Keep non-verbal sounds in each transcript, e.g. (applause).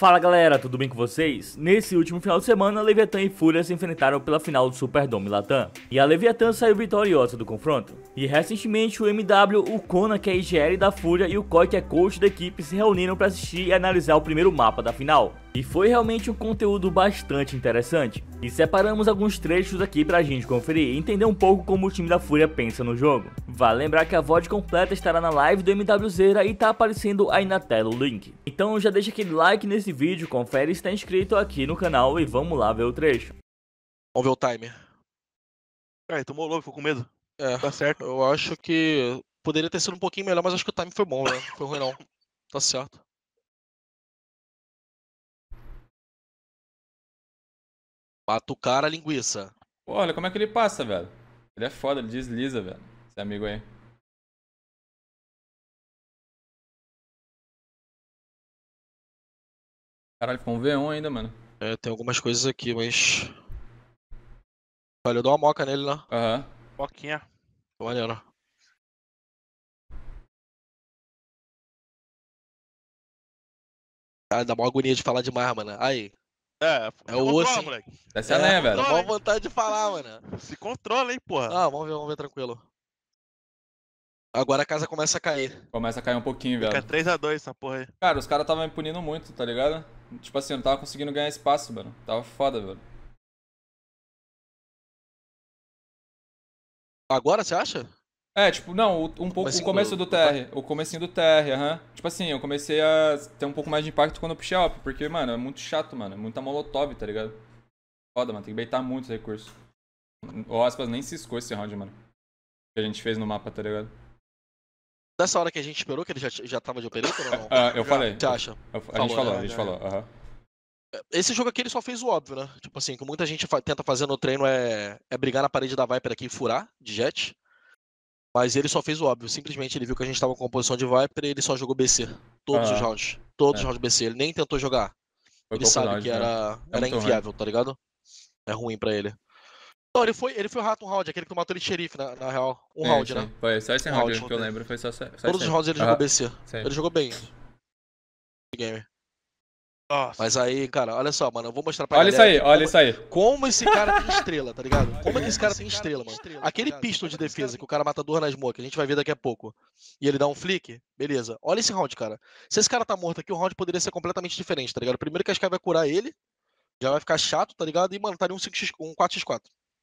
Fala galera, tudo bem com vocês? Nesse último final de semana, Leviathan e Fúria se enfrentaram pela final do Superdome Latam, e a Leviathan saiu vitoriosa do confronto. E recentemente, o MW, o Kona, que é IGL da Fúria, e o Koi, que é coach da equipe, se reuniram para assistir e analisar o primeiro mapa da final. E foi realmente um conteúdo bastante interessante. E separamos alguns trechos aqui pra gente conferir e entender um pouco como o time da Fúria pensa no jogo. Vale lembrar que a VOD completa estará na live do MWZ e tá aparecendo aí na tela o link. Então já deixa aquele like nesse vídeo, confere se tá inscrito aqui no canal e vamos lá ver o trecho. Vamos ver o timer. Cara, tomou logo, ficou com medo. É, tá certo. Eu acho que poderia ter sido um pouquinho melhor, mas acho que o time foi bom, né? Foi ruim não. (laughs) Tá certo. Patucar a linguiça. Pô, olha como é que ele passa, velho. Ele é foda, ele desliza, velho. Esse amigo aí. Caralho, ficou um V1 ainda, mano. É, tem algumas coisas aqui, mas. Olha, eu dou uma moca nele lá. Né? Aham. Uhum. Moquinha. Maneiro. Cara, ah, dá uma agonia de falar demais, mano. Aí. É, é o osso. moleque. é, sério, né, velho. Mó vontade de falar, mano. Se controla, hein, porra. Ah, vamos ver, vamos ver tranquilo. Agora a casa começa a cair. Começa a cair um pouquinho, Fica velho. Fica 3x2 essa porra aí. Cara, os caras estavam me punindo muito, tá ligado? Tipo assim, eu não tava conseguindo ganhar espaço, mano. Tava foda, velho. Agora, você acha? É, tipo, não, um pouco o começo do, TR, tá. o comecinho do TR, aham. Uhum. Tipo assim, eu comecei a ter um pouco mais de impacto quando eu puxei op, porque, mano, é muito chato, mano, é muita molotov, tá ligado? Foda, mano, tem que beitar muitos recursos. O aspas nem escou esse round, mano. Que a gente fez no mapa, tá ligado? Nessa hora que a gente esperou, que ele já, já tava de operator ou não? (laughs) Ah, eu já. falei. Você acha? Eu, falou, a gente falou, né? a gente falou, aham. Esse jogo aqui ele só fez o óbvio, né? Tipo assim, o que muita gente fa tenta fazer no treino é, é brigar na parede da Viper aqui e furar de jet. Mas ele só fez o óbvio. Simplesmente ele viu que a gente estava com composição de Viper e ele só jogou BC. Todos ah, os rounds. Todos é. os rounds BC. Ele nem tentou jogar. Foi ele sabe que era, né? era inviável, ruim. tá ligado? É ruim para ele. Não, ele foi, ele foi o rato um round, aquele que matou ele de xerife, na, na real. Um é, round, sim. né? Foi só esse round, round que eu lembro, foi só, só Todos os rounds ele ah, jogou BC. Sim. Ele jogou bem. Game. Nossa. Mas aí, cara, olha só, mano, eu vou mostrar pra Olha isso aí, olha como, isso aí. Como esse cara tem estrela, tá ligado? Como é que esse cara tem estrela, mano? Tá Aquele pistol de defesa que o cara mata duas na que a gente vai ver daqui a pouco, e ele dá um flick, beleza. Olha esse round, cara. Se esse cara tá morto aqui, o round poderia ser completamente diferente, tá ligado? Primeiro que a Sky vai curar ele, já vai ficar chato, tá ligado? E, mano, estaria tá um, 5x, um 4x4.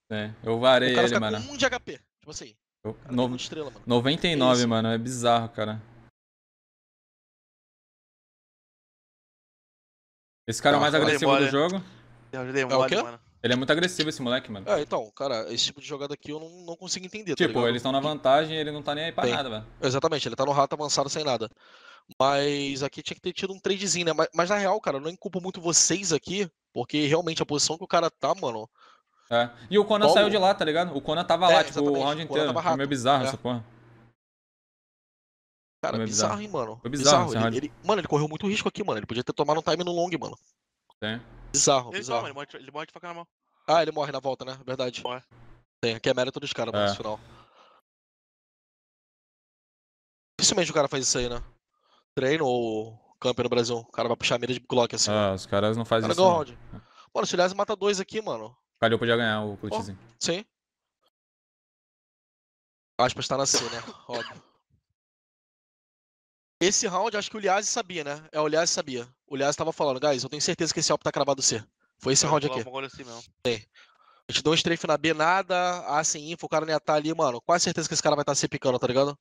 É, eu varei ele, tá mano. Um de HP, tipo assim. Eu, no... estrela, mano. 99, é mano, é bizarro, cara. Esse cara é o mais agressivo do jogo. é o quê? mano. Ele é muito agressivo esse moleque, mano. É, então, cara, esse tipo de jogada aqui eu não, não consigo entender. Tá tipo, tá eles estão na vantagem e ele não tá nem aí pra nada, velho. Exatamente, ele tá no rato avançado sem nada. Mas aqui tinha que ter tido um tradezinho, né? Mas, mas na real, cara, eu não inculpo muito vocês aqui, porque realmente a posição que o cara tá, mano. É. E o Conan saiu de lá, tá ligado? O Conan tava é, lá, tipo, o round inteiro. Foi meio bizarro é. essa porra. Cara, bizarro, bizarro, hein, mano. Foi bizarro. bizarro. Ele, ele, mano, ele correu muito risco aqui, mano. Ele podia ter tomado um time no long, mano. É. Bizarro, ele bizarro. Toma, ele, morre, ele morre de faca na mão. Ah, ele morre na volta, né? Verdade. Morre. Tem, aqui é mérito dos caras, mano, é. final. Dificilmente o cara faz isso aí, né? Treino ou camp no Brasil. O cara vai puxar a mira de Glock assim. Ah, os caras não fazem cara isso. Round. Mano, se o mata dois aqui, mano. Calhou podia ganhar o putzinho. Oh, sim. Aspas tá na C, né? Óbvio. Esse round, acho que o Liazzi sabia, né? É, o Liazzi sabia. O Liazzi tava falando, guys, eu tenho certeza que esse Alp tá cravado C. Foi esse eu é, round aqui. Assim mesmo. Tem. É. A gente deu um strafe na B, nada, A sem info, o cara não ia estar tá ali, mano. Quase certeza que esse cara vai estar tá se picando, tá ligado?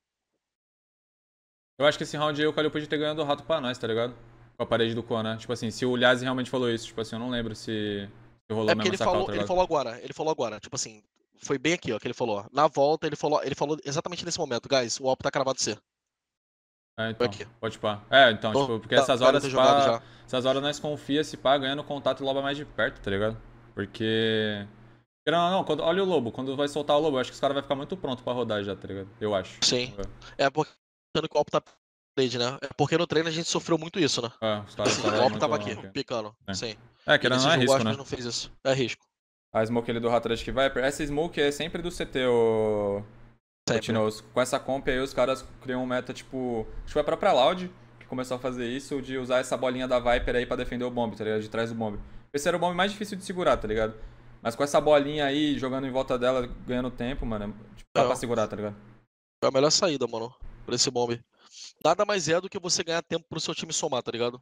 Eu acho que esse round aí o Calil podia ter ganhado o rato pra nós, tá ligado? Com a parede do Kona. Tipo assim, se o Liazzi realmente falou isso, tipo assim, eu não lembro se, se rolou é mesmo ele essa falou, tá ele falou agora, ele falou agora, tipo assim, foi bem aqui, ó, que ele falou. Na volta, ele falou, ele falou exatamente nesse momento, guys, o Alp tá cravado C. É, então, aqui. pode pá. É, então, tipo, porque tá, essas horas pá, essas horas nós confia se pá, ganhando contato e loba mais de perto, tá ligado? Porque não, não, quando, olha o lobo, quando vai soltar o lobo, eu acho que os caras vão ficar muito pronto pra rodar já, tá ligado? Eu acho. Sim. Tipo, é, é porque o copo tá trade, né? É porque no treino a gente sofreu muito isso, né? É, os caras o copo tava aqui, aqui, né? picando. É. Sim. É, que era não é risco, né? não fez isso. É risco. A smoke ali do Rattrad que vai. Essa smoke é sempre do CT, o. Ô... Com essa comp aí, os caras criam um meta tipo. Acho que foi a própria Loud que começou a fazer isso, de usar essa bolinha da Viper aí pra defender o bomb, tá ligado? De trás do bomb. Esse era o bomb mais difícil de segurar, tá ligado? Mas com essa bolinha aí, jogando em volta dela, ganhando tempo, mano, é tipo, dá é. pra segurar, tá ligado? É a melhor saída, mano, pra esse bomb. Nada mais é do que você ganhar tempo pro seu time somar, tá ligado?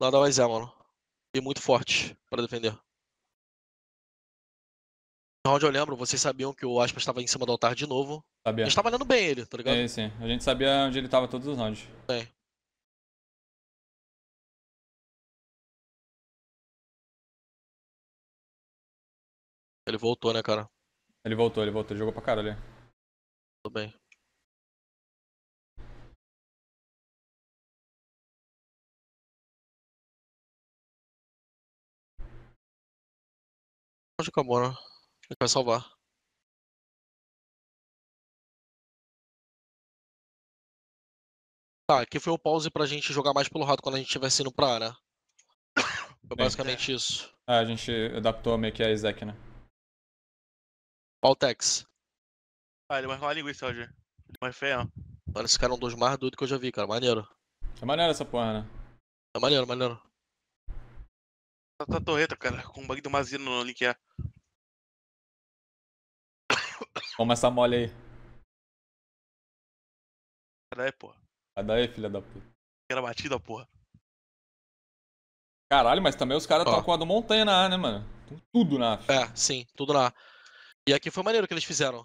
Nada mais é, mano. E muito forte para defender round eu lembro, vocês sabiam que o Aspas estava em cima do altar de novo. Sabia. A gente tava olhando bem ele, tá ligado? É, sim. A gente sabia onde ele tava todos os rounds. É. Ele voltou, né, cara? Ele voltou, ele voltou. Ele jogou pra ali. Tudo bem. Onde acabou, né? Ele vai salvar. Tá, aqui foi o pause pra gente jogar mais pelo rato quando a gente estivesse indo pra área. (coughs) Foi basicamente é. isso. Ah, a gente adaptou meio que a Isaac, né? Paltex. Ah, ele marcou uma linguiça hoje. Ele mais feio, ó. Mano, esse cara é um dos mais doidos que eu já vi, cara. Maneiro. É maneiro essa porra, né? É maneiro, maneiro. Tá, tá torreta, cara, com o bug do Mazino no link É. Toma essa mole aí. Cadê aí, porra? Cadê aí, filha da puta? Era batida, porra. Caralho, mas também os caras estão com a do Montanha na A, né, mano? Tudo na A. É, sim, tudo na A. E aqui foi maneiro que eles fizeram.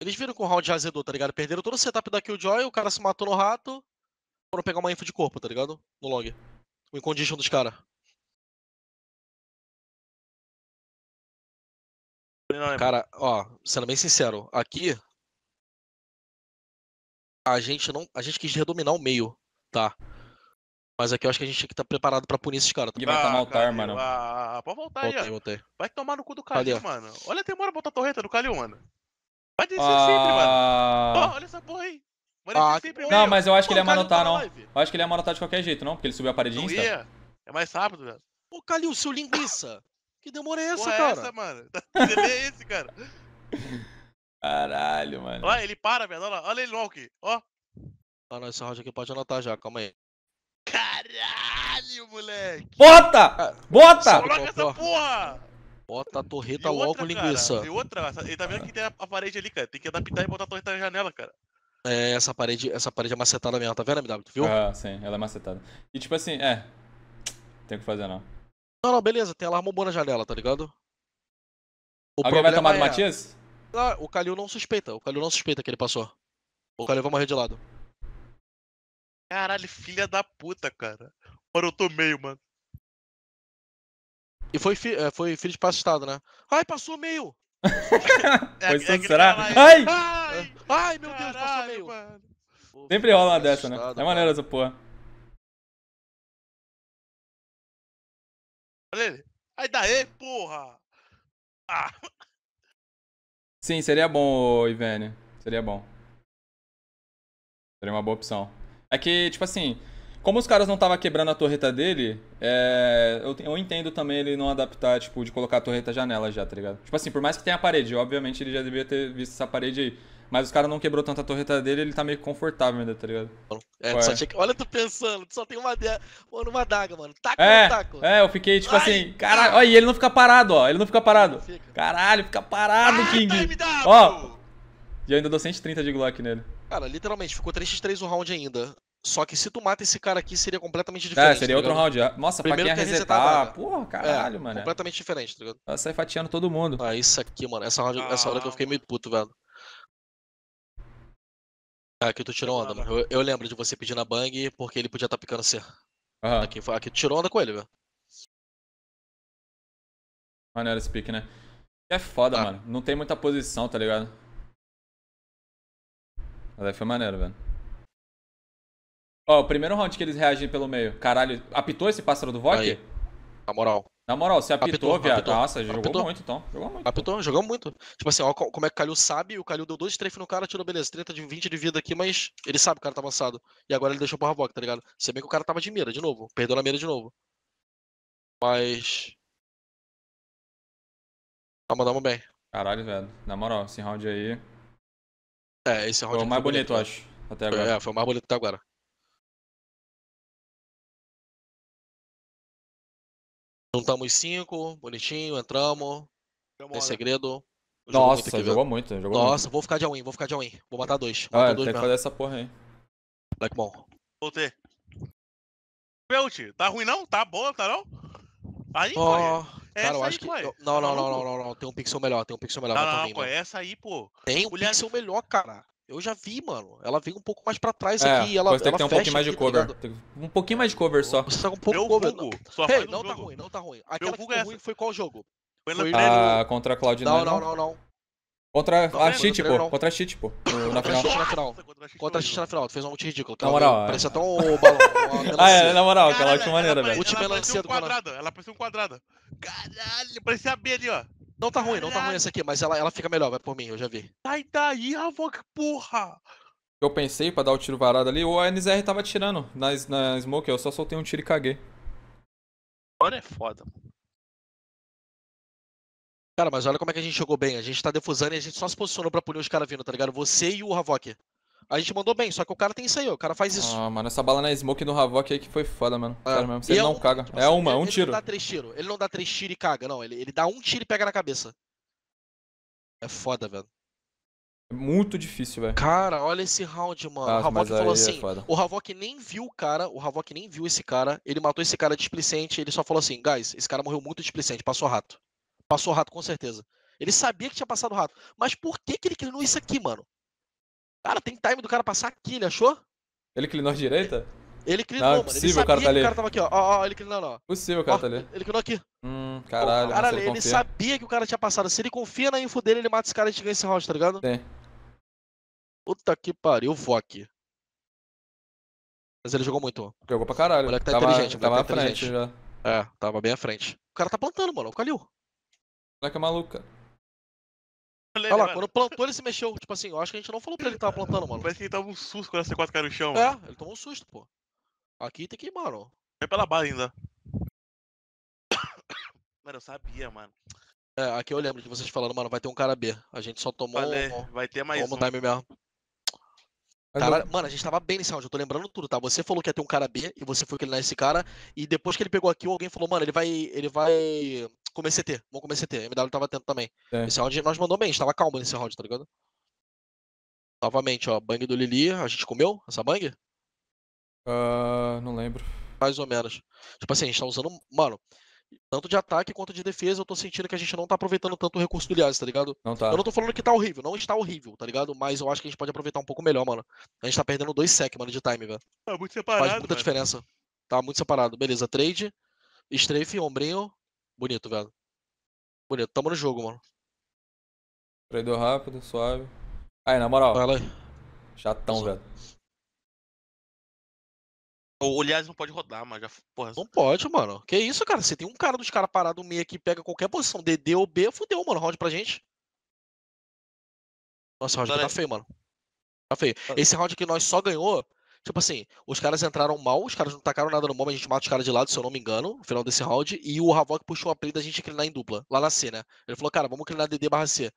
Eles viram com o round azedou, tá ligado? Perderam todo o setup da Killjoy, o cara se matou no rato. Foram pegar uma info de corpo, tá ligado? No log. O incondition dos caras. Né, Cara, ó, sendo bem sincero, aqui a gente não, a gente quis redominar o meio, tá? Mas aqui eu acho que a gente tem que estar tá preparado pra punir esses caras. Tá? vai tomar o ah, tar, mano. Ah, pode voltar voltei, aí, Voltei. Vai tomar no cu do Calil, Calil. mano. Olha a demora botar a torreta do Calil, mano. Vai descer ah... sempre, mano. Oh, olha essa porra aí. Ah, sempre, não, meio. mas eu acho Pô, que ele ia manotar, tá não. Live. Eu acho que ele ia manotar de qualquer jeito, não? Porque ele subiu a parede Não Insta. ia. É mais rápido, velho. Ô, Calil, seu linguiça. Que demora é essa, Porra, é cara? É essa, mano? Você (laughs) é esse, cara? Caralho, mano. Olha, ele para, velho. Olha, olha ele no walk. Ó. Ah, não, esse round aqui pode anotar já, calma aí. Caralho, moleque. Bota! Ah, Bota! Coloca essa porra! Bota a torreta e logo, outra, linguiça. Cara, e outra, ele tá vendo que tem a parede ali, cara. Tem que adaptar e botar a torreta na janela, cara. É, essa parede, essa parede é macetada mesmo, tá vendo, MW? Tu viu? Ah, sim, ela é macetada. E tipo assim, é. Tem o que fazer não. Não, não, beleza, tem alarme bomba na janela, tá ligado? O Alguém vai tomar é... do Matias? Ah, o Calil não suspeita, o Calil não suspeita que ele passou. O Calil vai morrer de lado. Caralho, filha da puta, cara. Agora eu tomei, mano. E foi, fi... É, foi filho de passo estado, né? Ai, passou meio! é, (laughs) foi é, é será? Ai! Ai! Ai! meu Caralho, Deus, passou meio! Mano. Sempre rola uma dessa, né? É maneiro essa porra. Olha ele. Aí daí, porra! Ah. Sim, seria bom, Ivene. Seria bom. Seria uma boa opção. É que, tipo assim, como os caras não estavam quebrando a torreta dele, é, eu, eu, entendo também ele não adaptar, tipo, de colocar a torreta janela já, tá ligado? Tipo assim, por mais que tenha a parede, obviamente ele já devia ter visto essa parede aí. Mas os caras não quebrou tanta torreta dele, ele tá meio confortável ainda, tá ligado? É, só é? tinha que... Olha tu pensando, tu só tem uma, mano, uma daga, mano. Taco, é, taco. É, eu fiquei tipo assim, Ai. assim, caralho. olha e ele não fica parado, ó. Ele não fica parado. Fica. Caralho, fica parado, ah, King. MW. Ó. E eu ainda dou 130 de Glock nele. Cara, literalmente, ficou 3x3 o round ainda. Só que se tu mata esse cara aqui, seria completamente é, diferente. É, seria tá outro round. Nossa, Primeiro pra quem é resetar. Né? Porra, caralho, é, mano. Completamente diferente, tá ligado? Ela sai fatiando todo mundo. Ah, isso aqui, mano. Essa, round, ah, essa hora que eu fiquei meio puto, velho. Ah, aqui tu tirou onda, mano. Eu, eu, lembro de você pedir na Bang porque ele podia estar tá picando C. Aham. Aqui, aqui tu tirou onda com ele, velho. Maneiro esse pick, né? É foda, ah. mano. Não tem muita posição, tá ligado? Mas aí foi maneiro, velho. Ó, oh, o primeiro round que eles reagem pelo meio. Caralho, apitou esse pássaro do Vok? Na moral. Na moral, você apitou, apitou viado. Nossa, jogou muito então. Jogou muito. Apitou, jogou muito. Tipo assim, ó, como é que o Calil sabe, o Calil deu dois strafes no cara, tirou, beleza, 30 de 20 de vida aqui, mas ele sabe que o cara tá avançado. E agora ele deixou pro Havok, tá ligado? Se bem que o cara tava de mira de novo. Perdeu na mira de novo. Mas. Tá mandando bem. Caralho, velho. Na moral, esse round aí. É, esse round foi o mais bonito, bonito, eu né? acho. Até agora. É, foi o mais bonito até agora. Juntamos cinco, bonitinho, entramos. Então, tem segredo. Nossa, muito, você jogou muito, jogou Nossa, muito. vou ficar de all-in, vou ficar de all-in. Vou matar dois. ah, matar dois tem que fazer essa porra aí. Black bom Voltei. Pelt, tá ruim não? Tá boa, tá não? Aí, oh, Cara, eu acho aí, que. Não, tá não, não, não, não, não, Tem um pixel melhor, tem um pixel melhor. Não, não, não, pô, essa aí, pô. Tem um Mulher... pixel melhor, cara. Eu já vi, mano. Ela vem um pouco mais pra trás é, aqui. Ela, você tem que ter um pouquinho mais de tá cover. Tá um pouquinho mais de cover só. Você tá com um pouco cover. Só não tá ruim, não tá ruim. Aquela que é ruim foi qual jogo? Foi, foi... Ah, contra a Cloud9. É não, não, não, não. Contra não, a Cheat, pô. Contra a Cheat, pô. Na final. Contra a Cheat na final. Contra a Cheat na final. Tu fez um ult ridículo. Tá na moral. É. Parecia tão o balão. (laughs) Ah, é, na moral. Aquela maneira, velho. Ela parecia um quadrado. Ela parecia um quadrado. Caralho, parecia a B ali, ó. Não tá ruim, não tá ruim essa aqui, mas ela, ela fica melhor, vai por mim, eu já vi. Sai daí, Havok, porra! Eu pensei pra dar o tiro varado ali, o ANZR tava tirando na, na Smoke, eu só soltei um tiro e caguei. Agora é foda, Cara, mas olha como é que a gente jogou bem. A gente tá defusando e a gente só se posicionou pra punir os caras vindo, tá ligado? Você e o Havok. A gente mandou bem, só que o cara tem isso aí, O cara faz isso. Ah, mano, essa bala na smoke no Havok aí que foi foda, mano. É. Sério mesmo. Você é não é um, caga. é uma, ele, um tiro. Ele não dá três tiros. Ele não dá três tiros e caga, não. Ele, ele dá um tiro e pega na cabeça. É foda, velho. É muito difícil, velho. Cara, olha esse round, mano. Ah, o Havok falou é assim: é o Havok nem viu o cara, o Havok nem viu esse cara. Ele matou esse cara displicente. Ele só falou assim: guys, esse cara morreu muito displicente, passou rato. Passou rato, com certeza. Ele sabia que tinha passado rato. Mas por que, que ele não isso aqui, mano? Cara, tem time do cara passar aqui, ele achou? Ele clinou à direita? Ele clinou, não, é possível, mano. Ele sabia o cara tá ali. que o cara tava aqui, ó. Ó, ó ele clinou, ó. Possível o cara ó, tá ali. Ele clinou aqui. Hum, caralho. cara, ele, ele sabia que o cara tinha passado. Se ele confia na info dele, ele mata esse cara e a gente ganha esse round, tá ligado? Tem. Puta que pariu, vou aqui. Mas ele jogou muito. Jogou pra caralho. O moleque tá tava, inteligente, o moleque tava tá à inteligente. Frente já. É, tava bem à frente. O cara tá plantando, mano. O Calil. O moleque é maluco, cara. Olha lá, mano. quando plantou, ele se mexeu. Tipo assim, eu acho que a gente não falou pra ele que tava plantando, mano. Parece que ele tava um susto quando a C4 caiu no chão. É, mano. ele tomou um susto, pô. Aqui tem que ir, mano. É pela base ainda. (coughs) Mano, eu sabia, mano. É, aqui eu lembro de vocês falando, mano, vai ter um cara B. A gente só tomou. Falei, um... vai ter mais um. time mesmo. Caralho, mano, a gente tava bem nesse round, eu tô lembrando tudo, tá? Você falou que ia ter um cara B e você foi que ele esse cara. E depois que ele pegou aqui, alguém falou, mano, ele vai. Ele vai comer CT, vamos comer CT. A MW tava atento também. É. Esse round nós mandou bem, a gente tava calmo nesse round, tá ligado? Novamente, ó, bang do Lili, a gente comeu essa bang? Uh, não lembro. Mais ou menos. Tipo assim, a gente tá usando. Mano, tanto de ataque quanto de defesa, eu tô sentindo que a gente não tá aproveitando tanto o recurso do Lias, tá ligado? Não tá. Eu não tô falando que tá horrível, não está horrível, tá ligado? Mas eu acho que a gente pode aproveitar um pouco melhor, mano. A gente tá perdendo dois sec, mano, de time, velho. Tá muito separado. Faz muita mano. diferença. Tá muito separado. Beleza, trade, strafe, ombrinho, Bonito, velho. Bonito. Tamo no jogo, mano. Prendeu rápido, suave. Aí, na moral. Vai lá. Chatão, velho. O Lias não pode rodar, mas já. Porra. Não pode, mano. Que isso, cara? Você tem um cara dos caras parado no meio aqui, pega qualquer posição, DD ou B, fudeu, mano. Round pra gente. Nossa, o round tá feio, mano. Tá feio. Esse round que nós só ganhou Tipo assim, os caras entraram mal, os caras não tacaram nada no bomb, a gente mata os caras de lado, se eu não me engano, no final desse round. E o Havok puxou a play da gente crinar em dupla, lá na C, né? Ele falou, cara, vamos crinar DD barra C.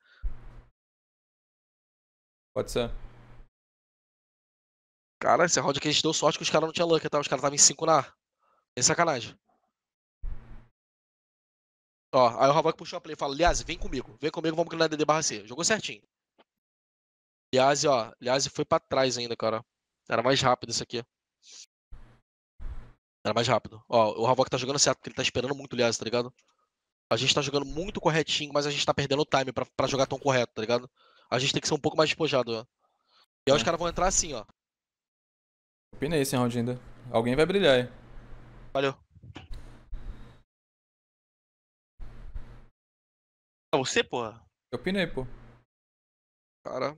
Pode ser. Cara, esse round aqui a gente deu sorte que os caras não tinham luck, tá? Os caras estavam em 5 na A. Sem sacanagem. Ó, aí o Havok puxou a play e falou, Liase, vem comigo, vem comigo, vamos crinar DD barra C. Jogou certinho. Liase, ó, Liase foi pra trás ainda, cara. Era mais rápido isso aqui. Era mais rápido. Ó, o Havok tá jogando certo, porque ele tá esperando muito aliás, tá ligado? A gente tá jogando muito corretinho, mas a gente tá perdendo o time pra, pra jogar tão correto, tá ligado? A gente tem que ser um pouco mais despojado, ó. E aí os é. caras vão entrar assim, ó. Opinei sem round ainda. Alguém vai brilhar aí. Valeu. É você, porra? Eu pinei, pô. Cara,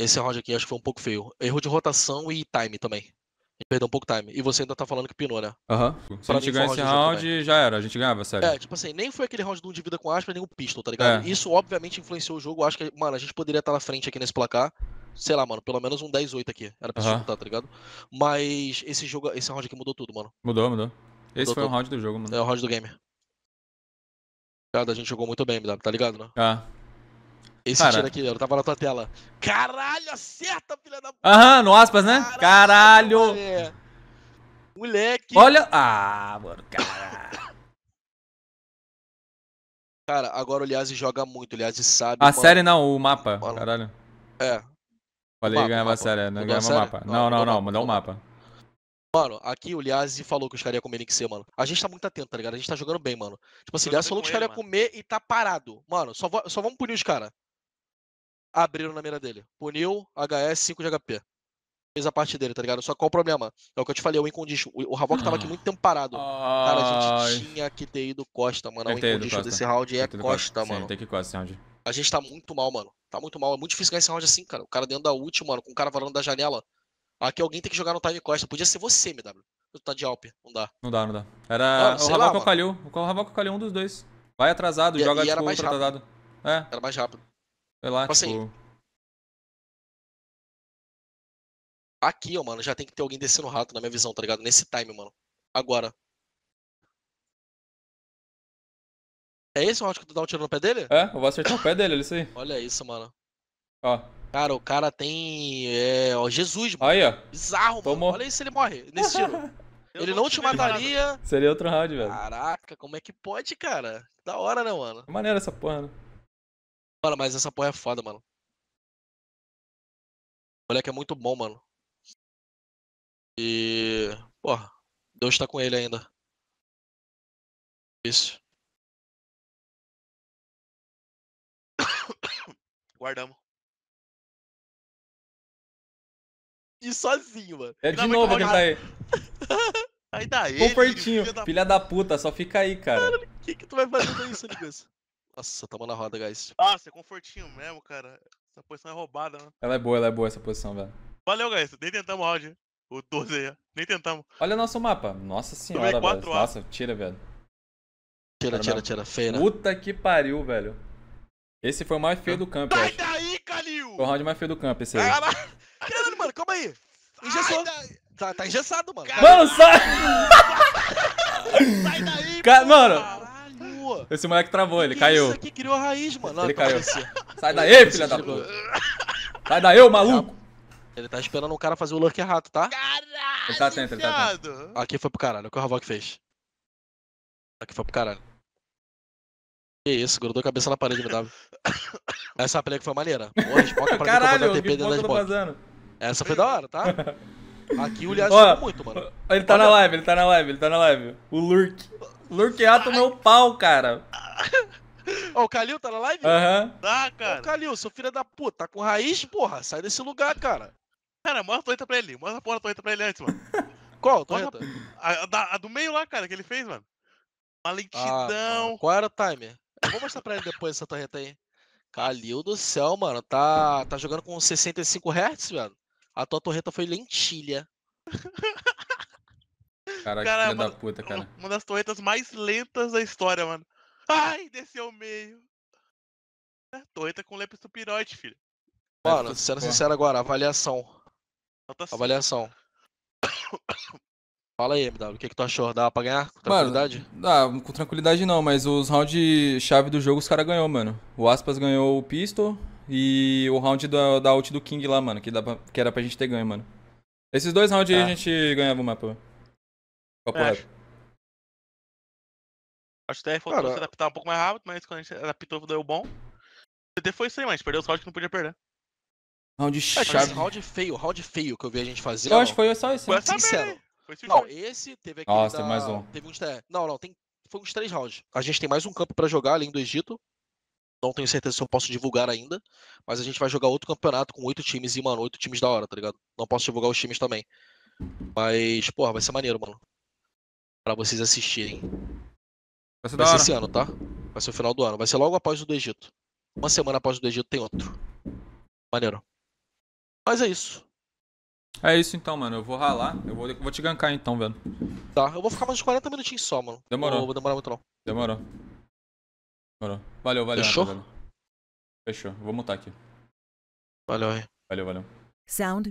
Esse round aqui acho que foi um pouco feio. Erro de rotação e time também. Perdeu um pouco time. E você ainda tá falando que pinou, né? Aham. Uhum. Se a gente ganhar esse round, já era. A gente ganhava, sério. É, tipo assim, nem foi aquele round de um de vida com aspas, nem um pistol, tá ligado? É. Isso obviamente influenciou o jogo. Acho que, mano, a gente poderia estar na frente aqui nesse placar. Sei lá, mano, pelo menos um 10-8 aqui. Era pra uhum. disputar, tá ligado? Mas esse jogo, esse round aqui mudou tudo, mano. Mudou, mudou. Esse mudou foi tudo. o round do jogo, mano. É o round do game. Cara, tá, a gente jogou muito bem, tá ligado, né? Ah. É. Esse Cara. tiro aqui, eu tava na tua tela. Caralho, acerta, filha da puta. Aham, no aspas, né? Caralho. Caralho. Moleque. Olha. Ah, mano, cara. cara, agora o Liase joga muito, o Liase sabe. A mano. série não, o mapa. Mano. Caralho. É. Falei que ganhava mapa. Né? a série, não ganhava o mapa. Não, não, não, mandou o mapa. Mano, aqui o Liazzi falou que os caras iam comer NXC, mano. A gente tá muito atento, tá ligado? A gente tá jogando bem, mano. Tipo assim, o Liazzi falou que os caras iam comer e tá parado. Mano, só, só vamos punir os caras abriram na mira dele. Puniu, HS, 5 de HP. Fez a parte dele, tá ligado? Só qual o problema? É o que eu te falei, é o Incondition. O, o Havok tava aqui muito tempo parado. Cara, a gente tinha que ter ido Costa, mano. O Incondition desse round é Costa, Costa, mano. tem que ir Costa round. A gente tá muito mal, mano. Tá muito mal. É muito difícil ganhar esse round assim, cara. O cara dentro da ult, mano, com o cara varando da janela. Aqui alguém tem que jogar no time Costa. Podia ser você, MW. Tu tá de Alp. Não dá. Não dá, não dá. Era o Havok ou o Kalil. O Havok ou o Kalil, um dos dois. Vai atrasado, e, joga e tipo, atrasado. É. Era mais rápido. Sei lá, tipo assim, tipo, Aqui, ó, mano, já tem que ter alguém descendo o rato, na minha visão, tá ligado? Nesse time, mano. Agora. É esse o round que tu dá um tiro no pé dele? É, eu vou acertar o pé dele, ele sim. Olha isso, mano. Ó. Cara, o cara tem. É, ó, Jesus, mano. Aí, ó. Bizarro, Tomou. mano. Olha isso, ele morre nesse tiro. (laughs) ele não te mataria. Seria outro round, velho. Caraca, como é que pode, cara? Da hora, né, mano? É maneiro essa porra, né? Mano, mas essa porra é foda, mano. O moleque é muito bom, mano. E. Porra, Deus tá com ele ainda. Isso. (coughs) Guardamos. E sozinho, mano. É de novo que tá aí. aí dá ele. Confortinho. Filha, da... filha da puta, só fica aí, cara. o que, que tu vai fazer com isso, Nicolas? Nossa, tamo na roda, guys. Nossa, é confortinho mesmo, cara. Essa posição é roubada, né? Ela é boa, ela é boa essa posição, velho. Valeu, guys. Nem tentamos áudio. O 12 aí, nem tentamos. Olha nosso mapa. Nossa senhora, velho. Nossa, tira, velho. Tira, tira, tira. Feio, né? Puta que pariu, velho. Esse foi o mais feio do campo, Sai daí, Calil! Foi o round mais feio do campo, esse aí. Caralho, Caralho mano, calma aí. Engessou. Tá, tá engessado, mano. Caralho. Mano, sai! sai daí, Ca... Mano, esse moleque travou, ele que caiu. Isso aqui criou raiz, mano. Ele caiu. Tá Sai daí, filha da puta. Tipo- Sai daí, maluco. Ele tá esperando o cara fazer o lurk errado, tá? Caralho! Ele tá atento, ele tá atento. Aqui foi pro caralho, o que o Havok fez. Aqui foi pro caralho. Que isso, grudou a cabeça na parede MW. (coughs) Essa é play que foi maneira. Porra, pra Caralho, mim que eu vou dar TP Essa foi da hora, tá? (laughs) Aqui o Lias muito, mano. Ele tá Olha. na live, ele tá na live, ele tá na live. O Lurk. Lurkeato meu pau, cara. (laughs) Ó, oh, o Calil tá na live? Aham. Uhum. Tá, cara. Ô, Calil, seu filho da puta, tá com raiz, porra, sai desse lugar, cara. Cara, mostra a torreta pra ele, mostra a porra da torreta pra ele antes, mano. (laughs) Qual torreta? A, a, a, do meio lá, cara, que ele fez, mano. Uma lentidão. Ah, qual era o timer? Eu vou mostrar pra ele depois essa torreta aí. Calil do céu, mano, tá, tá jogando com 65 Hz, velho. A tua torreta foi lentilha. (laughs) Caraca, cara, filha da puta, cara. Uma das torretas mais lentas da história, mano. Ai, desceu o meio. É, torreta com leptospiroide, filho. Mano, sendo sincero agora, avaliação. Avaliação. Fala aí, MW, o que, que tu achou? Dá pra ganhar? Com tranquilidade? Mano, com tranquilidade não, mas os round chave do jogo os caras ganhou, mano. O Aspas ganhou o Pistol e o round da, da ult do King lá, mano, que, dá pra, que era pra gente ter ganho, mano. Esses dois rounds aí a é. gente ganhava o mapa. Papo é acho. Reto. Acho que o TR faltou se adaptar um pouco mais rápido, mas quando a gente adaptou deu bom. O CT foi isso aí, mas perdeu os rounds que não podia perder. Round é, tipo, chave. Round feio, round feio que eu vi a gente fazer. Eu acho que foi só esse. Né? Foi né? sincero. Foi não, esse teve aqui. Nossa, da... tem mais um. Teve uns. É, não, não, tem. Foi uns três rounds. A gente tem mais um campo pra jogar além do Egito. Não tenho certeza se eu posso divulgar ainda. Mas a gente vai jogar outro campeonato com oito times e, mano, oito times da hora, tá ligado? Não posso divulgar os times também. Mas, porra, vai ser maneiro, mano para vocês assistirem. Vai ser, vai ser esse ano, tá? Vai ser o final do ano. Vai ser logo após o do Egito. Uma semana após o do Egito tem outro. Maneiro. Mas é isso. É isso então, mano. Eu vou ralar. Eu vou, vou te gankar então, velho. Tá, eu vou ficar mais uns 40 minutinhos só, mano. Demorou. Não vou demorar muito não. Demorou. Demorou. Valeu, valeu. Fechou? Fechou. Vou montar aqui. Valeu, aí. Valeu, valeu. Sound